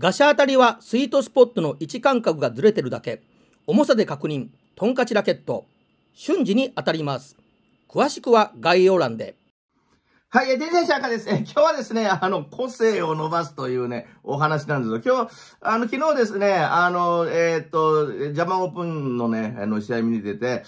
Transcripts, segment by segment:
ガシャ当たりはスイートスポットの位置間隔がずれてるだけ。重さで確認。トンカチラケット。瞬時に当たります。詳しくは概要欄で。はい、え、電車者赤です。え、今日はですね、あの、個性を伸ばすというね、お話なんですけど、今日、あの、昨日ですね、あの、えー、っと、ジャパンオープンのね、あの、試合見に出て、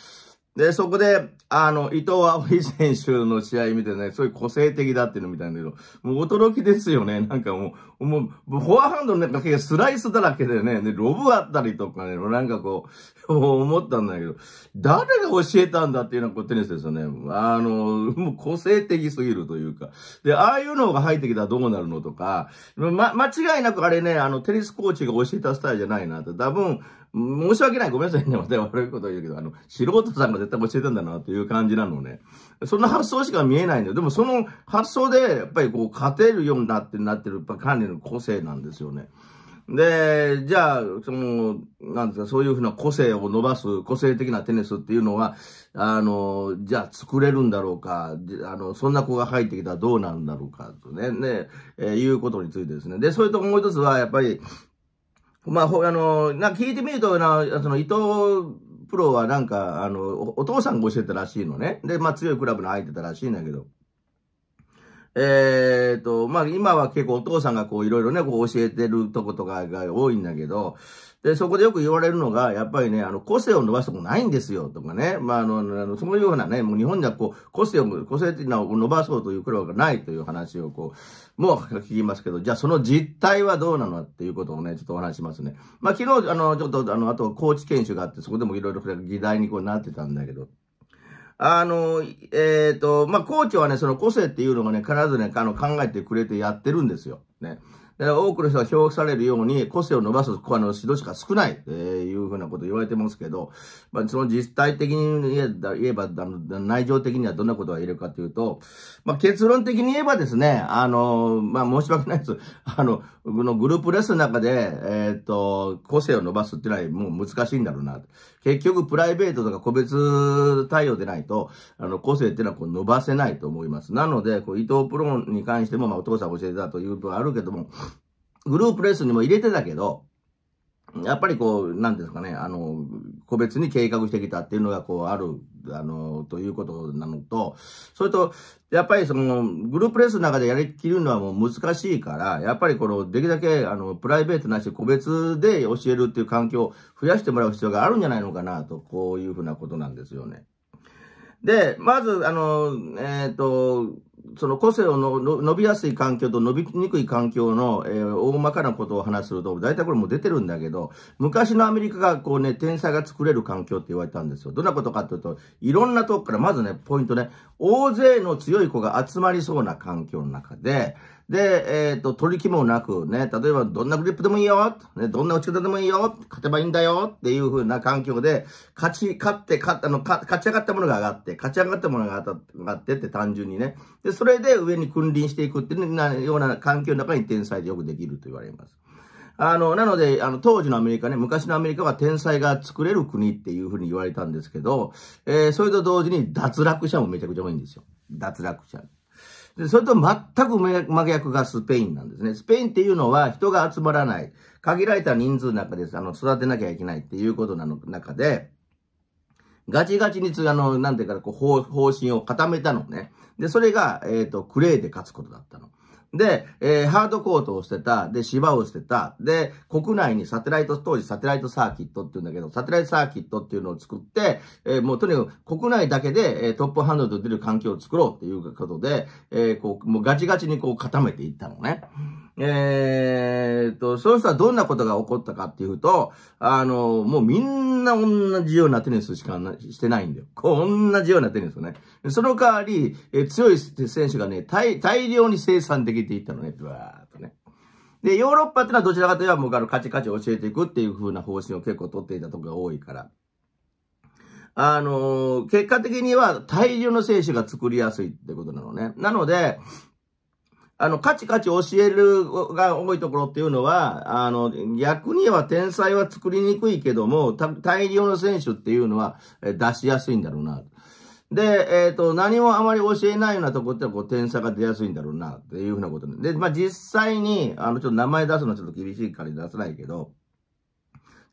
で、そこで、あの、伊藤葵選手の試合見てね、そういう個性的だっていうのみたいんだけど、もう驚きですよね。なんかもう、もう、フォアハンドの中けスライスだらけでね、で、ロブあったりとかね、なんかこう、思ったんだけど、誰が教えたんだっていうのはこうテニスですよね。あの、もう個性的すぎるというか。で、ああいうのが入ってきたらどうなるのとか、ま、間違いなくあれね、あの、テニスコーチが教えたスタイルじゃないなと。多分、申し訳ない。ごめんなさいね。また悪いこと言うけど、あの、素人さんが絶対教えてんだなという感じなのね。そんな発想しか見えないんだよ。でもその発想で、やっぱりこう、勝てるようになって、なってる、やっぱ管理の個性なんですよね。で、じゃあ、その、なんですか、そういうふうな個性を伸ばす、個性的なテニスっていうのは、あの、じゃあ作れるんだろうか、あの、そんな子が入ってきたらどうなるんだろうか、とね、ね、えー、いうことについてですね。で、それともう一つは、やっぱり、まあ、ほ、あの、な、聞いてみると、な、その、伊藤プロはなんか、あの、お父さんが教えてたらしいのね。で、まあ、強いクラブの相手だらしいんだけど。えー、と、まあ、今は結構お父さんがこういろいろね、こう教えてるとことかが多いんだけど、で、そこでよく言われるのが、やっぱりね、あの、個性を伸ばすとこないんですよ、とかね。まあ、あの、あのそういうようなね、もう日本ではこう、個性を、個性的なを伸ばそうという苦労がないという話をこう、もう聞きますけど、じゃあその実態はどうなのっていうことをね、ちょっとお話しますね。まあ、昨日、あの、ちょっと、あの、あと、高知研修があって、そこでもいろいろ議題にこうなってたんだけど、あの、えっ、ー、と、まあ、コーチはね、その個性っていうのがね、必ずね、あの、考えてくれてやってるんですよ。ね。多くの人が評されるように個性を伸ばすあの指導しか少ないえいうふうなこと言われてますけど、まあ、その実態的に言えば、あの内情的にはどんなことが言えるかというと、まあ、結論的に言えばですね、あの、まあ、申し訳ないです。あの、このグループレッスンの中で、えっ、ー、と、個性を伸ばすっていうのはもう難しいんだろうな。結局、プライベートとか個別対応でないと、あの、個性っていうのはこう伸ばせないと思います。なので、こう伊藤プロに関しても、まあ、お父さん教えてたという分あるるけども、グループレッスンにも入れてたけど、やっぱりこう、なんですかね、あの、個別に計画してきたっていうのがこうある、あの、ということなのと、それと、やっぱりその、グループレッスンの中でやりきるのはもう難しいから、やっぱりこの、できるだけ、あの、プライベートなし、個別で教えるっていう環境を増やしてもらう必要があるんじゃないのかな、と、こういうふうなことなんですよね。で、まず、あの、えっ、ー、と、その個性をの伸びやすい環境と伸びにくい環境の、えー、大まかなことを話すると、大体これも出てるんだけど、昔のアメリカがこうね、天才が作れる環境って言われたんですよ。どんなことかっていうと、いろんなとこから、まずね、ポイントね、大勢の強い子が集まりそうな環境の中で、で、えっ、ー、と、取り気もなくね、例えばどんなグリップでもいいよ、ね、どんな打ち方でもいいよ、勝てばいいんだよっていう風な環境で、勝ち、勝って、勝あの勝ち上がったものが上がって、勝ち上がったものが上がってって単純にね。で、それで上に君臨していくっていうような環境の中に天才でよくできると言われます。あの、なので、あの、当時のアメリカね、昔のアメリカは天才が作れる国っていうふうに言われたんですけど、えー、それと同時に脱落者もめちゃくちゃ多いんですよ。脱落者。それと全く真逆がスペインなんですね。スペインっていうのは人が集まらない。限られた人数の中で、あの、育てなきゃいけないっていうことなの中で、ガチガチに、あの、なんていうか、こう方、方針を固めたのね。で、それが、えっ、ー、と、クレーで勝つことだったの。で、えー、ハードコートを捨てた。で、芝を捨てた。で、国内にサテライト、当時サテライトサーキットって言うんだけど、サテライトサーキットっていうのを作って、えー、もうとにかく国内だけで、えー、トップハンドと出る環境を作ろうっていうことで、えー、こう、もうガチガチにこう固めていったのね。えー、と、そうしたらどんなことが起こったかっていうと、あの、もうみんな同じようなテニスしかしてないんだよ。同じようなテニスをね。その代わり、え強い選手がね大、大量に生産できていったのね、ブワーっとね。で、ヨーロッパってのはどちらかといえばもうあの、カチカチ教えていくっていう風な方針を結構取っていたところが多いから。あの結果的には大量の選手が作りやすいってことなのね。なので、あの、カチカチ教えるが多いところっていうのは、あの、逆には天才は作りにくいけども、大量の選手っていうのは出しやすいんだろうな。で、えっ、ー、と、何もあまり教えないようなとこってこう、点差が出やすいんだろうな、っていうふうなことで。で、まあ、実際に、あの、ちょっと名前出すのはちょっと厳しいから出さないけど、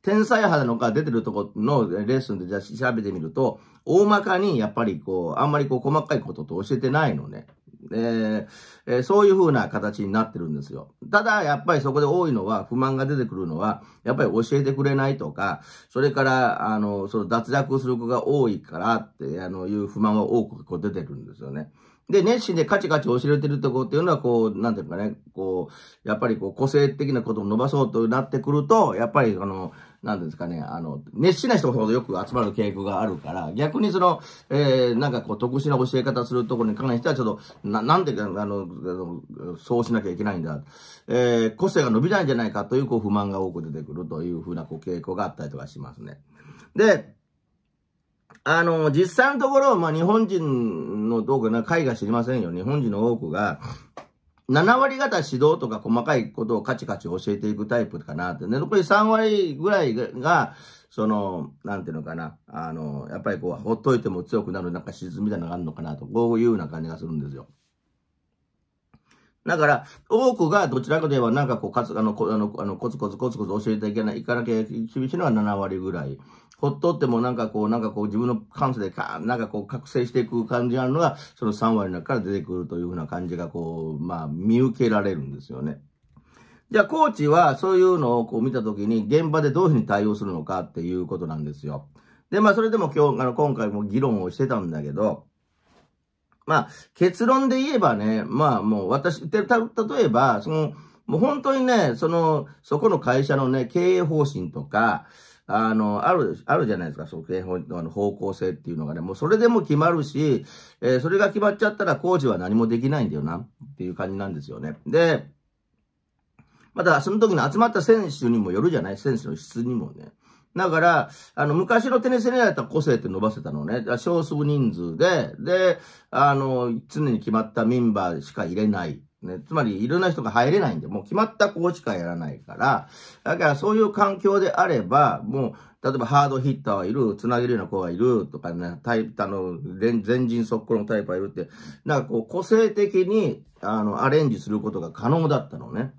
天才派のが出てるとこのレッスンでじゃあ調べてみると、大まかにやっぱりこう、あんまりこう細かいことと教えてないのね。えー、そういうふうな形になってるんですよ。ただ、やっぱりそこで多いのは、不満が出てくるのは、やっぱり教えてくれないとか、それから、あの、その脱落する子が多いからって、あの、いう不満が多く出てくるんですよね。で、熱心でカチカチ教えてるとこっていうのは、こう、なんていうかね、こう、やっぱりこう、個性的なことを伸ばそうとなってくると、やっぱり、あの、なんですかね、あの、熱心な人ほどよく集まる傾向があるから、逆にその、えー、なんかこう、特殊な教え方するところに関しては、ちょっと、な、なんか、あの、そうしなきゃいけないんだ、えー、個性が伸びないんじゃないかという、こう、不満が多く出てくるというふうな、こう、傾向があったりとかしますね。で、あの、実際のところ、まあ、日本人の多くな、海外知りませんよ。日本人の多くが、7割方指導とか細かいことをカチカチ教えていくタイプかなって。で、残り3割ぐらいが、その、なんていうのかな。あの、やっぱりこう、ほっといても強くなるなんか手術みたいなのがあるのかなと、こういうような感じがするんですよ。だから、多くがどちらかといえば、なんかこう、かつ、あの、こあの、あのコツコツコツコツ教えていけない、いかなきゃ厳しいのは7割ぐらい。ほっとってもなんかこう、なんかこう自分の感性でか、なんかこう覚醒していく感じがあるのが、その3割の中から出てくるというふうな感じがこう、まあ見受けられるんですよね。じゃあ、コーチはそういうのをこう見たときに、現場でどういうふうに対応するのかっていうことなんですよ。で、まあ、それでも今日、あの、今回も議論をしてたんだけど、まあ、結論で言えばね、まあもう私、た、例えば、その、もう本当にね、その、そこの会社のね、経営方針とか、あの、ある、あるじゃないですか、その警報の方向性っていうのがね、もうそれでも決まるし、えー、それが決まっちゃったら工事は何もできないんだよな、っていう感じなんですよね。で、またその時の集まった選手にもよるじゃない選手の質にもね。だから、あの、昔のテニスにやった個性って伸ばせたのね。少数人数で、で、あの、常に決まったメンバーしか入れない。ね、つまりいろんな人が入れないんで、もう決まった子しかやらないから、だからそういう環境であれば、もう、例えばハードヒッターはいる、つなげるような子がいるとかね、タイプ、あの、全人速攻のタイプがいるって、なんかこう、個性的に、あの、アレンジすることが可能だったのね。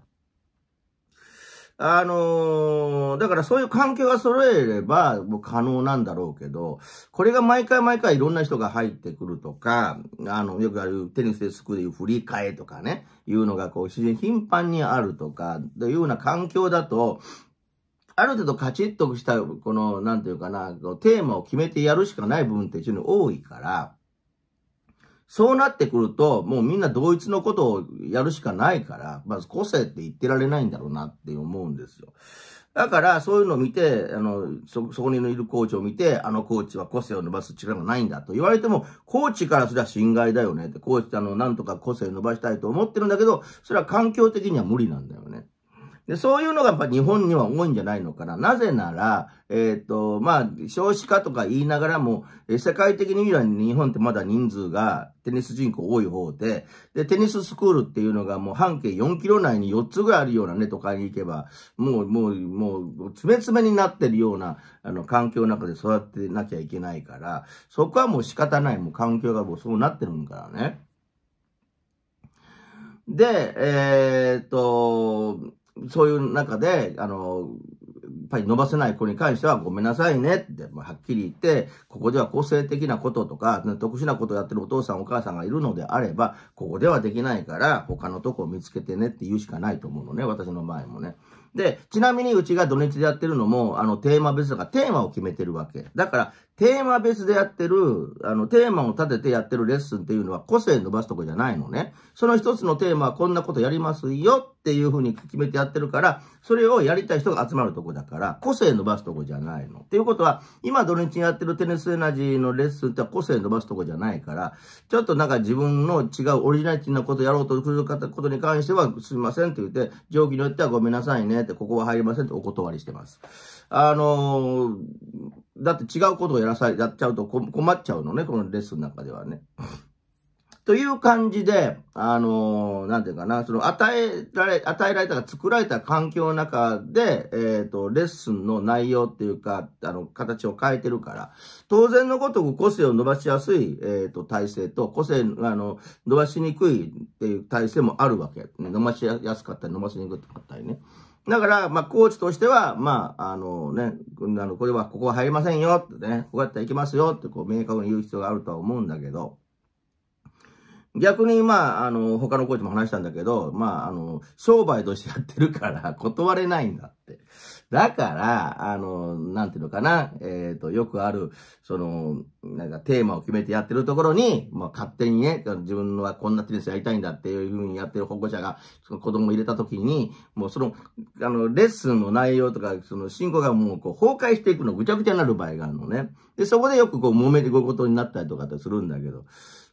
あのー、だからそういう環境が揃えれば、もう可能なんだろうけど、これが毎回毎回いろんな人が入ってくるとか、あの、よくあるテニスでスクールでいう振り替えとかね、いうのがこう、自然頻繁にあるとか、というような環境だと、ある程度カチッとした、この、なんていうかな、テーマを決めてやるしかない部分って非常に多いから、そうなってくると、もうみんな同一のことをやるしかないから、まず個性って言ってられないんだろうなって思うんですよ。だから、そういうのを見て、あの、そ、そこにいるコーチを見て、あのコーチは個性を伸ばす力がないんだと言われても、コーチからすれば侵害だよねって、コーチあの、なんとか個性を伸ばしたいと思ってるんだけど、それは環境的には無理なんだよね。で、そういうのがやっぱ日本には多いんじゃないのかな。なぜなら、えっ、ー、と、まあ、少子化とか言いながらも、世界的に見れば日本ってまだ人数がテニス人口多い方で、で、テニススクールっていうのがもう半径4キロ内に4つぐらいあるようなね、都会に行けば、もう、もう、もう、詰め詰めになってるような、あの、環境の中で育ってなきゃいけないから、そこはもう仕方ない、もう環境がもうそうなってるんからね。で、えっ、ー、と、そういう中で、あの、やっぱり伸ばせない子に関してはごめんなさいねって、はっきり言って、ここでは個性的なこととか、特殊なことをやってるお父さんお母さんがいるのであれば、ここではできないから、他のとこを見つけてねって言うしかないと思うのね、私の場合もね。で、ちなみにうちが土日でやってるのも、あの、テーマ別だからテーマを決めてるわけ。だから、テーマ別でやってる、あの、テーマを立ててやってるレッスンっていうのは個性伸ばすとこじゃないのね。その一つのテーマはこんなことやりますよっていうふうに決めてやってるから、それをやりたい人が集まるとこだから、個性伸ばすとこじゃないの。っていうことは、今土日にやってるテニスエナジーのレッスンって個性伸ばすとこじゃないから、ちょっとなんか自分の違うオリジナリティなことやろうとすることに関しては、すいませんって言って、上記によってはごめんなさいねって、ここは入りませんってお断りしてます。あのー、だって違うことをやらさ、やっちゃうと困っちゃうのね、このレッスンの中ではね。という感じで、あのー、なんていうかな、その与えられ、与えられた作られた環境の中で、えっ、ー、と、レッスンの内容っていうか、あの、形を変えてるから、当然のごとく個性を伸ばしやすい、えっ、ー、と、体制と、個性、あの、伸ばしにくいっていう体制もあるわけ。伸ばしやすかったり、伸ばしにくかったりね。だから、まあ、コーチとしては、まあ、あのね、あの、これは、ここは入りませんよってね、こうやって行きますよって、こう、明確に言う必要があるとは思うんだけど、逆に、まあ、あの、他のコーチも話したんだけど、まあ、あの、商売としてやってるから 断れないんだって。だから、あの、なんていうのかな、えっ、ー、と、よくある、その、なんかテーマを決めてやってるところに、まあ、勝手にね、自分はこんなテニスやりたいんだっていうふうにやってる保護者が、その子供を入れた時に、もうその、あの、レッスンの内容とか、その進行がもうこう崩壊していくのぐちゃぐちゃになる場合があるのね。で、そこでよくこう揉めていくことになったりとかってするんだけど、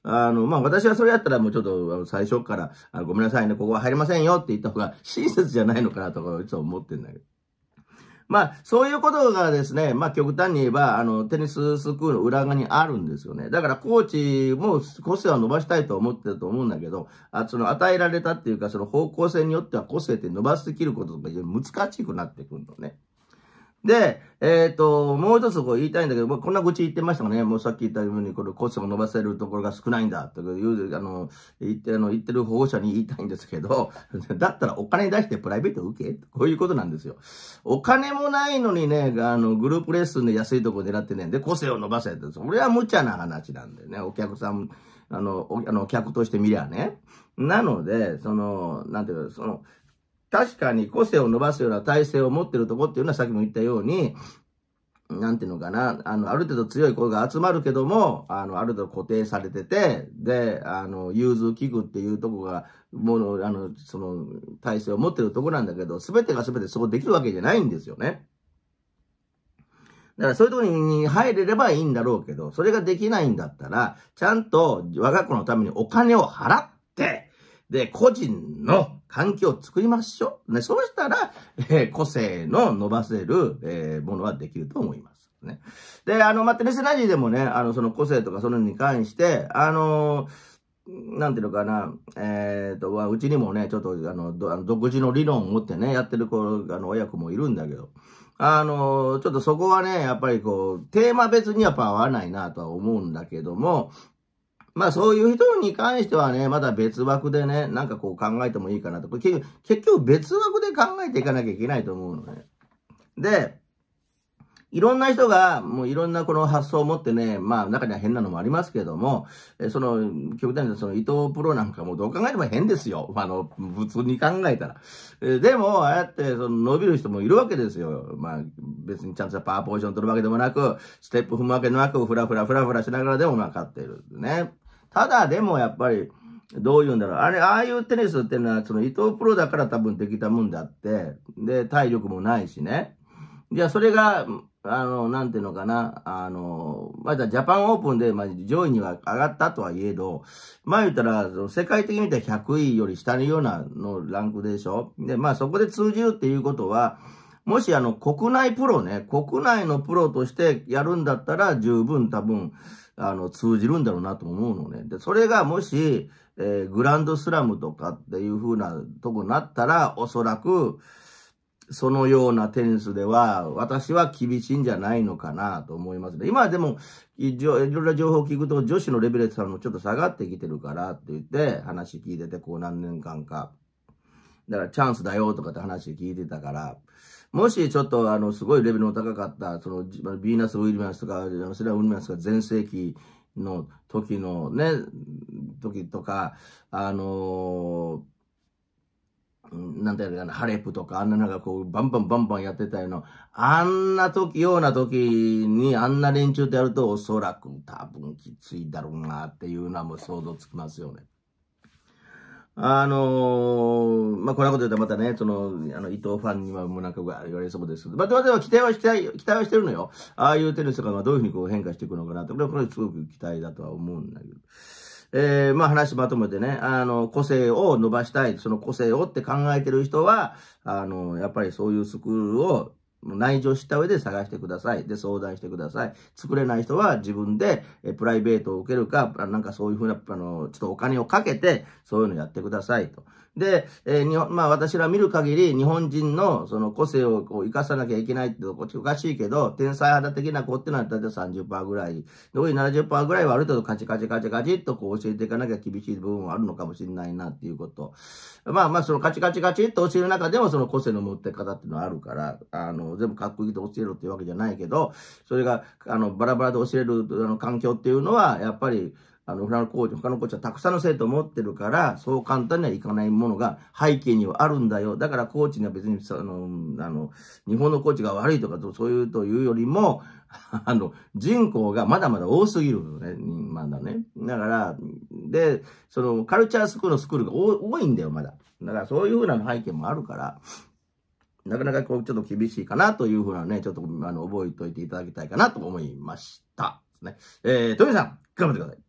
あの、まあ、私はそれやったらもうちょっと、最初からあ、ごめんなさいね、ここは入りませんよって言った方が親切じゃないのかなとか、いつも思ってんだけど。まあ、そういうことがですね、まあ、極端に言えば、あの、テニススクールの裏側にあるんですよね。だから、コーチも個性は伸ばしたいと思ってると思うんだけど、あその、与えられたっていうか、その方向性によっては個性って伸ばしすぎることが難しくなってくるのね。で、えっ、ー、と、もう一つこう言いたいんだけど、こんな愚痴言ってましたかね、もうさっき言ったように、これ、コストを伸ばせるところが少ないんだ、という、あの、言って、あの、言ってる保護者に言いたいんですけど、だったらお金出してプライベート受けこういうことなんですよ。お金もないのにね、あの、グループレッスンで安いところ狙ってね、で、個性を伸ばせって、それは無茶な話なんだよね、お客さん、あの、おあの客として見りゃね。なので、その、なんていうか、その、確かに個性を伸ばすような体制を持ってるとこっていうのはさっきも言ったように、なんていうのかな、あの、ある程度強い声が集まるけども、あの、ある程度固定されてて、で、あの、融通器具っていうとこが、もの、あの、その、体制を持ってるとこなんだけど、すべてがすべてそこできるわけじゃないんですよね。だからそういうとこに入れればいいんだろうけど、それができないんだったら、ちゃんと我が子のためにお金を払って、で、個人の環境を作りましょう。ね、そうしたら、えー、個性の伸ばせる、えー、ものはできると思います。ね。で、あの、まあ、テレセラジーでもね、あの、その個性とかそのに関して、あのなんていうのかな、えっ、ー、と、うちにもね、ちょっと、あの、どあの独自の理論を持ってね、やってる子、あの、親子もいるんだけど、あの、ちょっとそこはね、やっぱりこう、テーマ別にやっぱ合わないなとは思うんだけども、まあそういう人に関してはね、まだ別枠でね、なんかこう考えてもいいかなと。これ結結局別枠で考えていかなきゃいけないと思うのね。で、いろんな人が、もういろんなこの発想を持ってね、まあ中には変なのもありますけれども、えその、極端にその伊藤プロなんかもどう考えても変ですよ。あの、普通に考えたら。えでも、ああやってその伸びる人もいるわけですよ。まあ別にちゃんとパワーポジション取るわけでもなく、ステップ踏むわけでもなく、ふらふらふらふらしながらでもまあ勝っている。ね。ただでもやっぱり、どう言うんだろう。あれ、ああいうテニスっていうのは、その伊藤プロだから多分できたもんだって、で、体力もないしね。じゃあそれが、あの、なんていうのかな、あの、まだジャパンオープンで、まあ、上位には上がったとはいえど、まあ言ったら、世界的に見たら100位より下のようなのランクでしょで、まあそこで通じるっていうことは、もしあの国内プロね、国内のプロとしてやるんだったら十分多分、あの、通じるんだろうなと思うのね。で、それがもし、えー、グランドスラムとかっていう風なとこになったら、おそらく、そのようなテニスでは、私は厳しいんじゃないのかなと思いますね。今でも、いろいろ情報を聞くと、女子のレベルさんもちょっと下がってきてるからって言って、話聞いてて、こう何年間か。だからチャンスだよとかって話聞いてたから、もしちょっとあの、すごいレベルの高かった、その、ヴィーナス・ウィリアムスとか、セラ・ウィリアムスが全盛期の時のね、時とか、あのーなんていうかな、ハレプとか、あんななんかこう、バンバンバンバンやってたような、あんな時、ような時に、あんな連中とやると、おそらく多分きついだろうなっていうのはもう想像つきますよね。あのー、まあ、こんなこと言ったらまたね、その、あの、伊藤ファンにはもうなんか言われそうですけど、まあ、でも期待は、期待、期待はしてるのよ。ああいうテニスとかがどういうふうにこう変化していくのかなって、これはこれすごく期待だとは思うんだけど。えー、まあ話まとめてね、あの、個性を伸ばしたい、その個性をって考えてる人は、あの、やっぱりそういうスクールを内情した上で探してください。で、相談してください。作れない人は自分でプライベートを受けるか、なんかそういうふうな、あの、ちょっとお金をかけて、そういうのやってくださいと。で、えー、日本、まあ私ら見る限り、日本人のその個性をこう生かさなきゃいけないってとこっちおかしいけど、天才肌的な子ってのは大体30%ぐらい、いう70%ぐらいはある程度カチカチカチカチっとこう教えていかなきゃ厳しい部分はあるのかもしれないなっていうこと。まあまあそのカチカチカチっと教える中でもその個性の持って方っていうのはあるから、あの、全部かっこいいと教えろっていうわけじゃないけど、それが、あの、バラバラで教えるあの環境っていうのは、やっぱり、あの、フラのコーチ、他のコーチはたくさんの生徒を持ってるから、そう簡単にはいかないものが背景にはあるんだよ。だからコーチには別に、あの、あの日本のコーチが悪いとか、そういうというよりも、あの、人口がまだまだ多すぎるのね、まだね。だから、で、その、カルチャースクールのスクールが多いんだよ、まだ。だからそういうふうな背景もあるから、なかなかこう、ちょっと厳しいかなというふうなね、ちょっと、あの、覚えておいていただきたいかなと思いました。ね。えー、富さん、頑張ってください。